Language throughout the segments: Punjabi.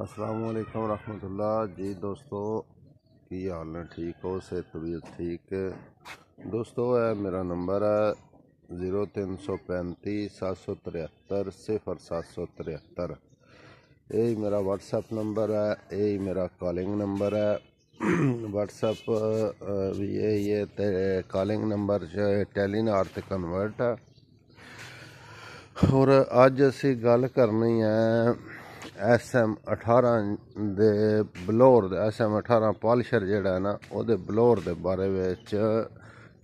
असलकम वरहमतुल्ला जी दोस्तों की हाल है ठीक हो से तबीयत ठीक है दोस्तों है मेरा नंबर है ज़ीरो तीन सौ पैंती सात सौ तिहत्तर सिफर सात सौ तिहत्तर यही मेरा व्हाट्सएप नंबर है यही मेरा कॉलिंग नंबर है व्हाट्सएप भी यही है कॉलिंग नंबर टेलीन आर्थ कन्वर्ट है और अज असी गल करनी है ਐਸਐਮ 18 ਦੇ ਬਲੌਰ ਦੇ ਐਸਐਮ 18 ਪਾਲਿਸ਼ਰ ਜਿਹੜਾ ਹੈ ਨਾ ਉਹਦੇ ਬਲੌਰ ਦੇ ਬਾਰੇ ਵਿੱਚ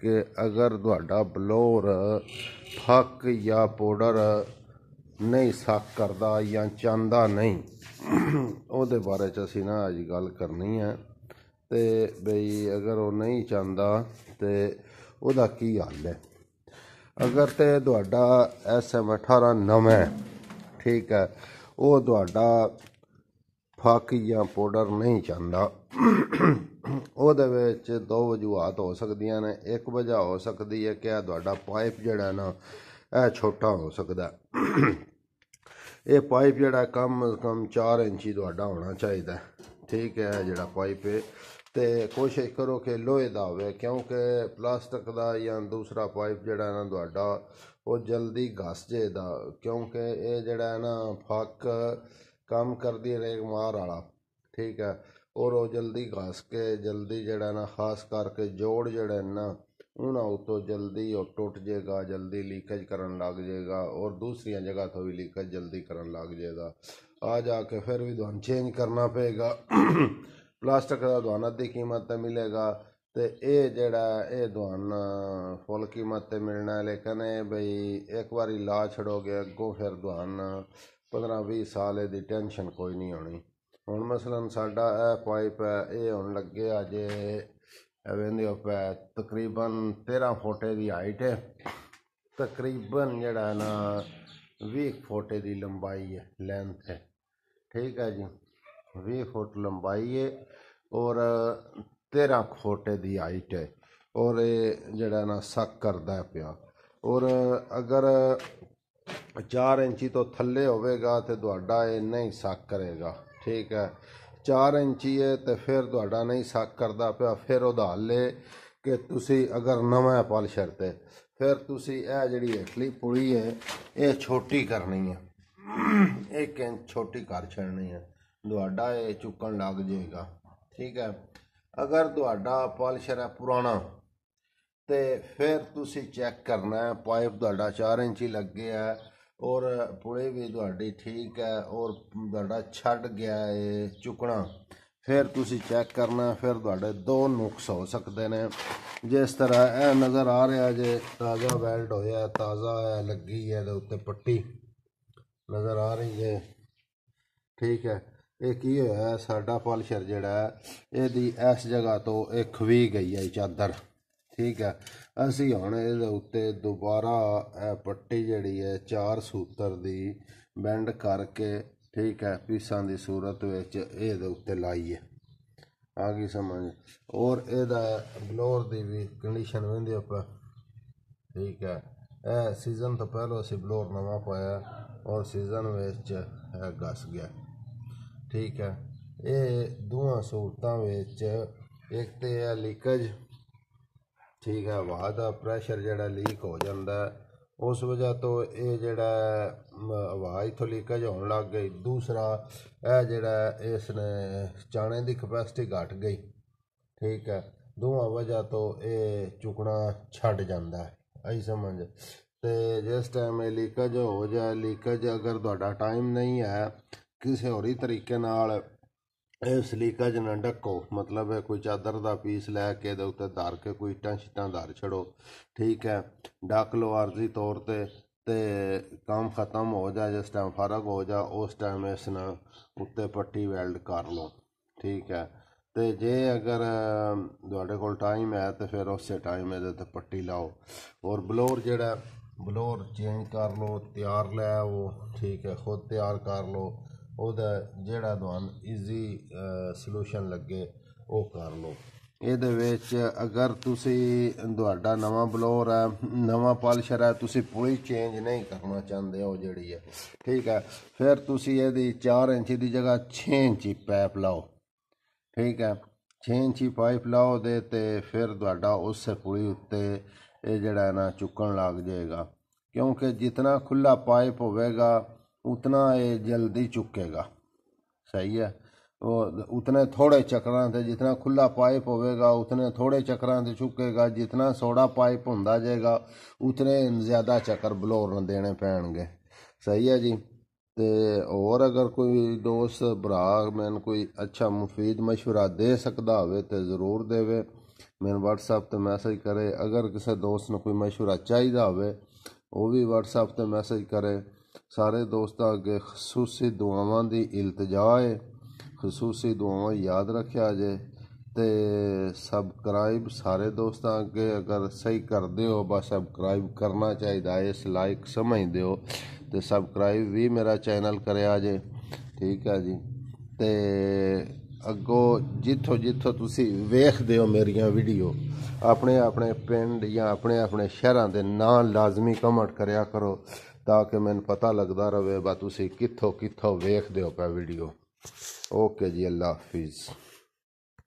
ਕਿ ਅਗਰ ਤੁਹਾਡਾ ਬਲੌਰ ਫੱਕ ਜਾਂ ਪਾਊਡਰ ਨਹੀਂ ਸਾਕ ਕਰਦਾ ਜਾਂ ਚਾਂਦਾ ਨਹੀਂ ਉਹਦੇ ਬਾਰੇ ਚ ਅਸੀਂ ਨਾ ਅੱਜ ਗੱਲ ਕਰਨੀ ਹੈ ਤੇ ਬਈ ਅਗਰ ਉਹ ਨਹੀਂ ਚਾਂਦਾ ਤੇ ਉਹਦਾ ਕੀ ਹਾਲ ਹੈ ਅਗਰ ਤੇ ਤੁਹਾਡਾ ਐਸਐਮ 18 ਨਵਾਂ ਠੀਕ ਹੈ ਉਹ ਤੁਹਾਡਾ ਫੱਕ ਜਾਂ ਪਾਊਡਰ ਨਹੀਂ ਚਾਹੁੰਦਾ ਉਹਦੇ ਵਿੱਚ ਦੋ ਵਜੂਹਾਂ ਹੋ ਸਕਦੀਆਂ ਨੇ ਇੱਕ ਵਜ੍ਹਾ ਹੋ ਸਕਦੀ ਹੈ ਕਿ ਤੁਹਾਡਾ ਪਾਈਪ ਜਿਹੜਾ ਨਾ ਇਹ ਛੋਟਾ ਹੋ ਸਕਦਾ ਇਹ ਪਾਈਪ ਜਿਹੜਾ ਕਮ ਕਮ 4 ਇੰਚੀ ਤੁਹਾਡਾ ਹੋਣਾ ਚਾਹੀਦਾ ਠੀਕ ਹੈ ਜਿਹੜਾ ਪਾਈਪ ਹੈ तो कोशिश करो कि लोहे का हो क्योंकि प्लास्टिक का या दूसरा पाइप जोड़ा ना दाडा वो जल्दी घस जाएगा क्योंकि ये जड़ा है ना फक कम कर दी रेक मार आला ठीक है और वो जल्दी घस के जल्दी जोड़ा ना खास करके जोड़ जड़े ना उन्होंने तो जल्दी और टुट जाएगा जल्दी लीकेज कर लग जाएगा और दूसरी जगह तो भी लीकेज जल्दी कर लग जाएगा आ जाके फिर भी चेंज करना पेगा ਪਲਾਸਟਿਕ ਦਾ ਦੁਆਨਾ ਦੀ ਕੀਮਤ ਤੇ ਮਿਲੇਗਾ ਤੇ ਇਹ ਜਿਹੜਾ ਇਹ ਦੁਆਨਾ ਫੁੱਲ ਕੀਮਤ ਤੇ ਮਿਲਣਾ ਲੇਕਿਨ ਇਹ ਬਈ ਇੱਕ ਵਾਰੀ ਲਾ ਛੜੋਗੇ ਅੱਗੋਂ ਫਿਰ ਦੁਆਨਾ 15 20 ਸਾਲ ਦੀ ਟੈਨਸ਼ਨ ਕੋਈ ਨਹੀਂ ਆਉਣੀ ਹੁਣ ਮਸਲਨ ਸਾਡਾ ਇਹ ਪਾਈਪ ਹੈ ਇਹ ਹੁਣ ਲੱਗਿਆ ਜੇ ਇਹਦੇ ਉਪ ਤਕਰੀਬਨ 13 ਫੋਟੇ ਦੀ ਹਾਈਟ ਹੈ ਤਕਰੀਬਨ ਜਿਹੜਾ ਨਾ 20 ਫੋਟੇ ਦੀ ਲੰਬਾਈ ਹੈ ਲੈਂਥ ਹੈ ਠੀਕ ਹੈ ਜੀ 20 ਫੁੱਟ ਲੰਬਾਈ ਹੈ ਔਰ 13 ਖੋਟੇ ਦੀ ਹਾਈਟ ਹੈ ਔਰ ਇਹ ਜਿਹੜਾ ਨਾ ਸੱਕ ਕਰਦਾ ਪਿਆ ਔਰ ਅਗਰ 4 ਇੰਚੀ ਤੋਂ ਥੱਲੇ ਹੋਵੇਗਾ ਤੇ ਤੁਹਾਡਾ ਇਹ ਨਹੀਂ ਸੱਕ ਕਰੇਗਾ ਠੀਕ ਹੈ 4 ਇੰਚੀ ਹੈ ਤੇ ਫਿਰ ਤੁਹਾਡਾ ਨਹੀਂ ਸੱਕ ਕਰਦਾ ਪਿਆ ਫਿਰ ਉਹਦਾ ਲੈ ਕਿ ਤੁਸੀਂ ਅਗਰ ਨਵਾਂ ਪਾਲਿਸ਼ਰ ਤੇ ਫਿਰ ਤੁਸੀਂ ਇਹ ਜਿਹੜੀ ਹੇਠਲੀ ਪੁੜੀ ਹੈ ਇਹ ਛੋਟੀ ਕਰਨੀ ਹੈ 1 ਇੰਚ ਛੋਟੀ ਕਰ ਛੜਨੀ ਹੈ ਤੁਹਾਡਾ ਇਹ ਚੁੱਕਣ ਲੱਗ ਜਾਏਗਾ ਠੀਕ ਹੈ ਅਗਰ ਤੁਹਾਡਾ ਪਾਲਿਸ਼ਰ ਹੈ ਪੁਰਾਣਾ ਤੇ ਫਿਰ ਤੁਸੀਂ ਚੈੱਕ ਕਰਨਾ ਹੈ ਪਾਈਪ ਤੁਹਾਡਾ 4 ਇੰਚ ਲੱਗ ਗਿਆ ਹੈ ਔਰ ਪੁਲੇ ਵੀ ਤੁਹਾਡੀ ਠੀਕ ਹੈ ਔਰ ਤੁਹਾਡਾ ਛੱਡ ਗਿਆ ਹੈ ਚੁੱਕਣਾ ਫਿਰ ਤੁਸੀਂ ਚੈੱਕ ਕਰਨਾ ਫਿਰ ਤੁਹਾਡੇ ਦੋ ਨੁਕਸ ਹੋ ਸਕਦੇ ਨੇ ਜਿਸ ਤਰ੍ਹਾਂ ਇਹ ਨਜ਼ਰ ਆ ਰਿਹਾ ਜੇ ਤਾਜ਼ਾ ਵੈਲਡ ਹੋਇਆ ਤਾਜ਼ਾ ਹੈ ਲੱਗੀ ਹੈ ਦੇ ਉੱਤੇ ਪੱਟੀ ਨਜ਼ਰ ਆ ਰਹੀ ਹੈ ਠੀਕ ਹੈ ਇਹ ਕੀ ਹੋਇਆ ਸਾਡਾ ਪਲਸ਼ਰ ਜਿਹੜਾ ਇਹਦੀ ਇਸ ਜਗ੍ਹਾ ਤੋਂ ਇਹ ਖਵੀ ਗਈ ਹੈ ਚਾਦਰ ਠੀਕ ਹੈ ਅਸੀਂ ਹੁਣ ਇਹਦੇ ਉੱਤੇ ਦੁਬਾਰਾ ਇਹ ਪੱਟੀ ਜਿਹੜੀ ਹੈ ਚਾਰ ਸੂਤਰ ਦੀ ਬੈਂਡ ਕਰਕੇ ਠੀਕ ਹੈ ਪੀਸਾਂ ਦੀ ਸੂਰਤ ਵਿੱਚ ਇਹਦੇ ਉੱਤੇ ਲਾਈਏ ਆ ਗਈ ਸਮਝ ਔਰ ਇਹਦਾ ਬਲੋਰ ਦੀ ਵੀ ਕੰਡੀਸ਼ਨ ਵੰਦੇ ਆਪਾਂ ਠੀਕ ਹੈ ਇਹ ਸੀਜ਼ਨ ਤੋਂ ਪਹਿਲਾਂ ਅਸੀਂ ਬਲੋਰ ਨਵਾਂ ਪਾਇਆ ਔਰ ਸੀਜ਼ਨ ਵਿੱਚ ਇਹ ਗਸ ਗਿਆ ਠੀਕ ਹੈ ਇਹ ਦੋਹਾਂ ਸੂਰਤਾਂ ਵਿੱਚ ਇੱਕ ਤੇ ਹੈ ਲੀਕੇਜ ਠੀਕ ਹੈ ਹਵਾ ਦਾ ਪ੍ਰੈਸ਼ਰ ਜਿਹੜਾ ਲੀਕ ਹੋ ਜਾਂਦਾ ਉਸ ਵਜ੍ਹਾ ਤੋਂ ਇਹ ਜਿਹੜਾ ਹਵਾ ਇਥੋਂ ਲੀਕੇਜ ਹੋਣ ਲੱਗ ਗਈ ਦੂਸਰਾ ਇਹ ਜਿਹੜਾ ਇਸ ਨੇ ਚਾਣੇ ਦੀ ਕਪੈਸਿਟੀ ਘਟ ਗਈ ਠੀਕ ਹੈ ਦੋਹਾਂ ਵਜ੍ਹਾ ਤੋਂ ਇਹ ਚੁਕਣਾ ਛੱਡ ਜਾਂਦਾ ਹੈ ਐ ਸਮਝ ਤੇ ਜਿਸ ਟਾਈਮ ਇਹ ਲੀਕੇਜ ਹੋ ਜਾ ਲੀਕੇਜ ਅਗਰ ਤੁਹਾਡਾ ਟਾਈਮ ਨਹੀਂ ਹੈ ਕਿਸੇ ਹੋਰੀ ਤਰੀਕੇ ਨਾਲ ਇਹ ਸਲੀਕਾ ਜਨਾ ਢੱਕੋ ਮਤਲਬ ਹੈ ਕੋਈ ਚਾਦਰ ਦਾ ਪੀਸ ਲੈ ਕੇ ਦੇ ਉੱਤੇ ਧਾਰ ਕੇ ਕੋਈ ਇੱਟਾਂ ਛਿੱਟਾਂ ਧਾਰ ਛੜੋ ਠੀਕ ਹੈ ਡੱਕ ਲੋ ਆਰਜ਼ੀ ਤੌਰ ਤੇ ਤੇ ਕੰਮ ਖਤਮ ਹੋ ਜਾ ਜਿਸ ਟਾਈਮ ਫਰਕ ਹੋ ਜਾ ਉਸ ਟਾਈਮ ਇਸ ਨਾਲ ਉੱਤੇ ਪੱਟੀ ਵੈਲਡ ਕਰ ਲਓ ਠੀਕ ਹੈ ਤੇ ਜੇ ਅਗਰ ਤੁਹਾਡੇ ਕੋਲ ਟਾਈਮ ਹੈ ਤੇ ਫਿਰ ਉਸੇ ਟਾਈਮ ਇਹਦੇ ਤੇ ਪੱਟੀ ਲਾਓ ਔਰ ਬਲੋਰ ਜਿਹੜਾ ਬਲੋਰ ਚੇਂਜ ਕਰ ਲਓ ਤਿਆਰ ਲੈ ਉਹ ਠੀਕ ਹੈ ਖੁਦ ਤਿਆਰ ਕਰ ਲਓ ਉਹਦਾ ਜਿਹੜਾ ਤੁਹਾਨੂੰ ਈਜ਼ੀ ਸੋਲੂਸ਼ਨ ਲੱਗੇ ਉਹ ਕਰ ਲਓ ਇਹਦੇ ਵਿੱਚ ਅਗਰ ਤੁਸੀਂ ਤੁਹਾਡਾ ਨਵਾਂ ਬਲੋਰ ਹੈ ਨਵਾਂ ਪਾਲਿਸ਼ਰ ਹੈ ਤੁਸੀਂ ਪੂਰੀ ਚੇਂਜ ਨਹੀਂ ਕਰਨਾ ਚਾਹੁੰਦੇ ਉਹ ਜਿਹੜੀ ਹੈ ਠੀਕ ਹੈ ਫਿਰ ਤੁਸੀਂ ਇਹਦੀ 4 ਇੰਚ ਦੀ ਜਗ੍ਹਾ 6 ਇੰਚ ਪਾਈਪ ਲਾਓ ਠੀਕ ਹੈ 6 ਇੰਚ ਪਾਈਪ ਲਾਓ ਦੇ ਤੇ ਫਿਰ ਤੁਹਾਡਾ ਉਸ ਪੂਰੀ ਉੱਤੇ ਇਹ ਜਿਹੜਾ ਨਾ ਚੁੱਕਣ ਲੱਗ ਜਾਏਗਾ ਕਿਉਂਕਿ ਜਿੰਨਾ ਖੁੱਲਾ ਪਾਈਪ ਹੋਵੇਗਾ ਉਤਨਾ ਇਹ ਜਲਦੀ ਚੁੱਕੇਗਾ ਸਹੀ ਹੈ ਉਹ ਉਤਨੇ ਥੋੜੇ ਚੱਕਰਾਂ ਤੇ ਜਿੰਨਾ ਖੁੱਲਾ ਪਾਈਪ ਹੋਵੇਗਾ ਉਤਨੇ ਥੋੜੇ ਚੱਕਰਾਂ ਤੇ ਚੁੱਕੇਗਾ ਜਿੰਨਾ ਸੋੜਾ ਪਾਈਪ ਹੁੰਦਾ ਜਾਏਗਾ ਉਤਨੇ ਜ਼ਿਆਦਾ ਚੱਕਰ ਬਲੋਰ ਨੂੰ ਦੇਣੇ ਪੈਣਗੇ ਸਹੀ ਹੈ ਜੀ ਤੇ ਹੋਰ ਅਗਰ ਕੋਈ ਦੋਸਤ ਭਰਾ ਮੈਨ ਕੋਈ ਅੱਛਾ ਮੁਫੀਦ مشورہ ਦੇ ਸਕਦਾ ਹੋਵੇ ਤੇ ਜ਼ਰੂਰ ਦੇਵੇ ਮੈਨ WhatsApp ਤੇ ਮੈਸੇਜ ਕਰੇ ਅਗਰ ਕਿਸੇ ਦੋਸਤ ਨੂੰ ਕੋਈ مشورہ ਚਾਹੀਦਾ ਹੋਵੇ ਉਹ ਵੀ WhatsApp ਤੇ ਮੈਸੇਜ ਕਰੇ ਸਾਰੇ ਦੋਸਤਾਂ ਅੱਗੇ ਖਸੂਸੀ ਦੁਆਵਾਂ ਦੀ ਇਲਤਜਾ ਹੈ ਖਸੂਸੀ ਦੁਆਵਾਂ ਯਾਦ ਰੱਖਿਆ ਜੇ ਤੇ ਸਬਸਕ੍ਰਾਈਬ ਸਾਰੇ ਦੋਸਤਾਂ ਅੱਗੇ ਅਗਰ ਸਹੀ ਕਰਦੇ ਹੋ ਬਸ ਸਬਸਕ੍ਰਾਈਬ ਕਰਨਾ ਚਾਹੀਦਾ ਹੈ ਇਸ ਲਾਈਕ ਸਮਝਦੇ ਹੋ ਤੇ ਸਬਸਕ੍ਰਾਈਬ ਵੀ ਮੇਰਾ ਚੈਨਲ ਕਰਿਆ ਜੇ ਠੀਕ ਹੈ ਜੀ ਤੇ ਅੱਗੋ ਜਿੱਥੋਂ ਜਿੱਥੋਂ ਤੁਸੀਂ ਵੇਖਦੇ ਹੋ ਮੇਰੀਆਂ ਵੀਡੀਓ ਆਪਣੇ ਆਪਣੇ ਪਿੰਡ ਜਾਂ ਆਪਣੇ ਆਪਣੇ ਸ਼ਹਿਰਾਂ ਦੇ ਨਾਂ ਲਾਜ਼ਮੀ ਕਮੈਂਟ ਕਰਿਆ ਕਰੋ ਤਾਂ ਕਿ ਮੈਨੂੰ ਪਤਾ ਲੱਗਦਾ ਰਵੇ ਬਾ ਤੁਸੀਂ ਕਿੱਥੋਂ ਕਿੱਥੋਂ ਵੇਖਦੇ ਹੋ ਪਾ ਵੀਡੀਓ ਓਕੇ ਜੀ ਅੱਲਾ ਹਾਫਿਜ਼